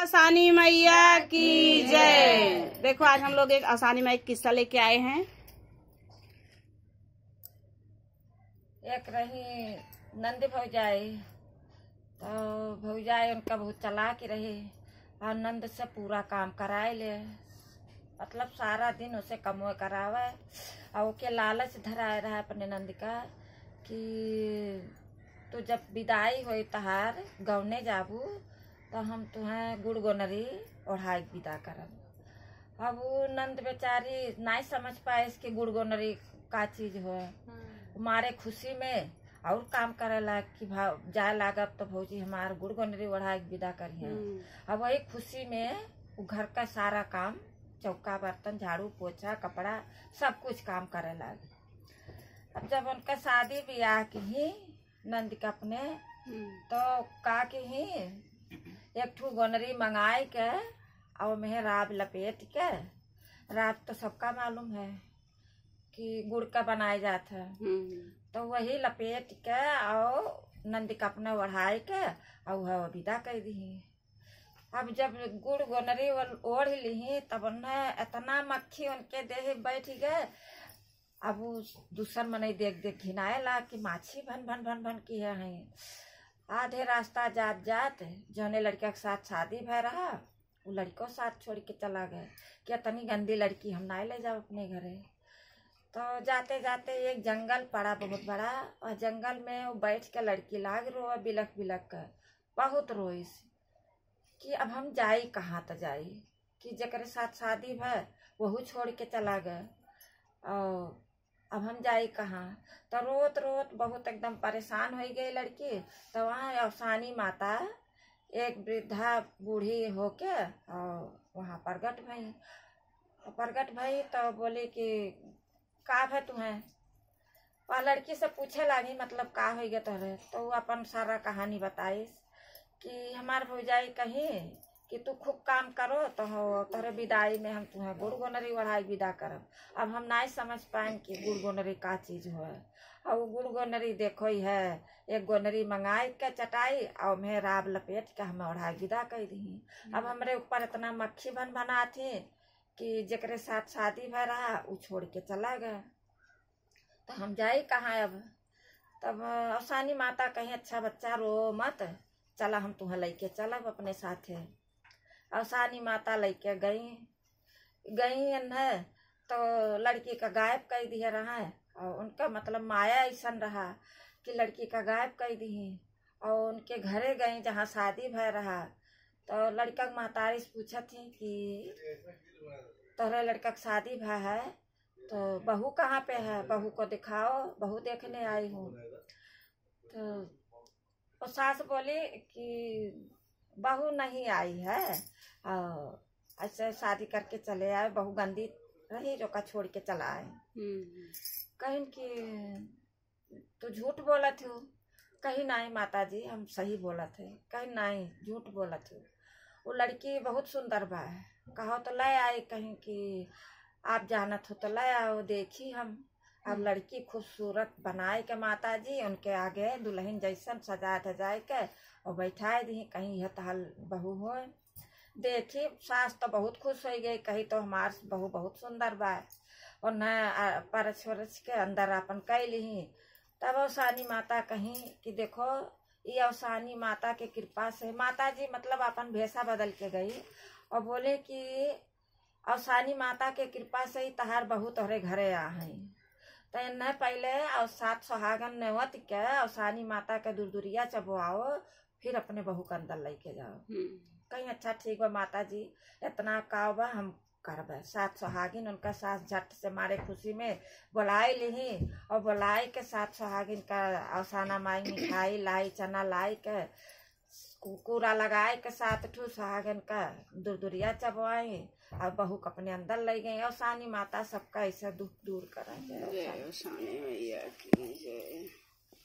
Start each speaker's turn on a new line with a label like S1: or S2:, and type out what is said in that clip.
S1: आसानी मैया की जय देखो आज हम लोग एक आसानी मैया किस्सा लेके आए हैं एक रही नंद भौजाई तो भौजाई उनका बहुत चला के रही और नंद से पूरा काम कराए ले मतलब सारा दिन उसे कमो करावे और के लालच धराए रहा अपने नंद का कि तो जब विदाई हो तहार गौने जाबू तो हम तुम्हें गुड़ गोनरी ओढ़ाई विदा कर अब वो नंद बेचारी नहीं समझ पाए इसके गुड़ गोनरी का चीज हो हम्म। मारे खुशी में और काम करे लग कि भाव जाए लागब तो भौजी हमारे गुड़ गोनरी ओढ़ा के विदा करिए अब वही खुशी में वो घर का सारा काम चौका बर्तन झाड़ू पोछा कपड़ा सब कुछ काम करे लग अब जब उनका शादी ब्याह की ही नंद के अपने हम्म। तो का ही एक ठू गोनरी मंगाए के और में लपेट के राब तो सबका मालूम है कि गुड़ का बनाए जाता है हम्म। तो वही लपेट के और नंदी का अपना ओढ़ाए के और वह विदा कर दी अब जब गुड़ गोनरी ओढ़ ली तब उन्हें इतना मक्खी उनके देह बैठ गए अब दूसर मन देख देख घिनाए ला कि माछी भन भन भन भन की है आधे रास्ता जात जात जौने लड़का के साथ शादी भय रहा वो लड़को साथ छोड़ के चला गए कि तनी गंदी लड़की हम ना ले जाओ अपने घरे तो जाते जाते एक जंगल पड़ा बहुत बड़ा और जंगल में वो बैठ के लड़की लाग रो बिलख बिलख कर बहुत रोईस कि अब हम जाई कहाँ तक जाई कि जकर साथ शादी भय वह छोड़ के चला गए और अब हम जाए कहाँ तो रोत रोत बहुत एकदम परेशान हो गई लड़की तो वहाँ अवसानी माता एक वृद्धा बूढ़ी होके और वहाँ प्रगट भई प्रगट भई तो बोले कि का है तुम्हें वह लड़की से पूछे लागी मतलब का हो गया तो वो अपन सारा कहानी बताई कि हमार भौजाई कहीं कि तू खूब काम करो तो तोहरे विदाई में हम तुम्हें गुड़ गोनरी ओढ़ाई विदा करब अब हम नहीं समझ पाए कि गुड़ गोनरी का चीज़ हो और गुड़ गोनरी देखो ही है एक गोनरी मंगाई के चटाई और मैं राब लपेट के हम ओढ़ाई विदा कर दी अब हमारे ऊपर इतना मक्खी बन बना थी कि जकरे साथ शादी भर रहा वो छोड़ के चला गया तो हम जाए कहाँ अब तब अवसानी माता कहीं अच्छा बच्चा रो मत चला हम तुम्हें लेके चलब अपने साथ है अवसानी माता लेके गई गई है तो लड़की का गायब कर दिए रहा है और उनका मतलब माया ऐसा रहा कि लड़की का गायब कर दी और उनके घरे गई जहाँ शादी भय रहा तो लड़का के महतारी से पूछा थी कि तोहरे लड़का का शादी भय है तो बहू कहाँ पे है बहू को दिखाओ बहू देखने आई हूँ तो सास बोली कि बहू नहीं आई है और ऐसे शादी करके चले आए बहू गंदी रही जो का छोड़ के चला आए हम्म। कहीं कि तो झूठ बोला थी कहीं नहीं माता जी हम सही बोला थे कहीं नहीं झूठ बोला थी वो लड़की बहुत सुंदर बा है कहो तो ले आए कहीं कि आप जाना हो तो ले आओ देखी हम अब हम्म। लड़की खूबसूरत बनाए के माता जी उनके आगे दुल्हन जैसन सजा धजाए के और बैठाए दी कहीं हतहल बहू हो देखी सास तो बहुत खुश हो गई कही तो हमार बहू बहुत सुंदर बा और न परछ वरछ के अंदर अपन ली तब अवसानी माता कहीं कि देखो ये अवसानी माता के कृपा से माता जी मतलब अपन भेषा बदल के गई और बोले कि अवसानी माता के कृपा से ही तहार बहू तोहरे घरे आ हैं तैने पहले और सात सोहागन नेवत के अवसानी माता के दूरिया चबवाओ फिर अपने बहू के अंदर लेके जाओ कहीं अच्छा ठीक बा माता जी इतना काव बा हम करब सात सोहागिन उनका सास झट से मारे खुशी में बोलाए ली और बोलाए के सात सोहागिन का अवसाना माई मिठाई लाई चना लाई के कूड़ा लगाए के साथ ठू सहागन का दुरदुरिया चबवाए और हाँ। बहू के अपने अंदर ले गए और सानी माता सबका ऐसा दुख दूर कर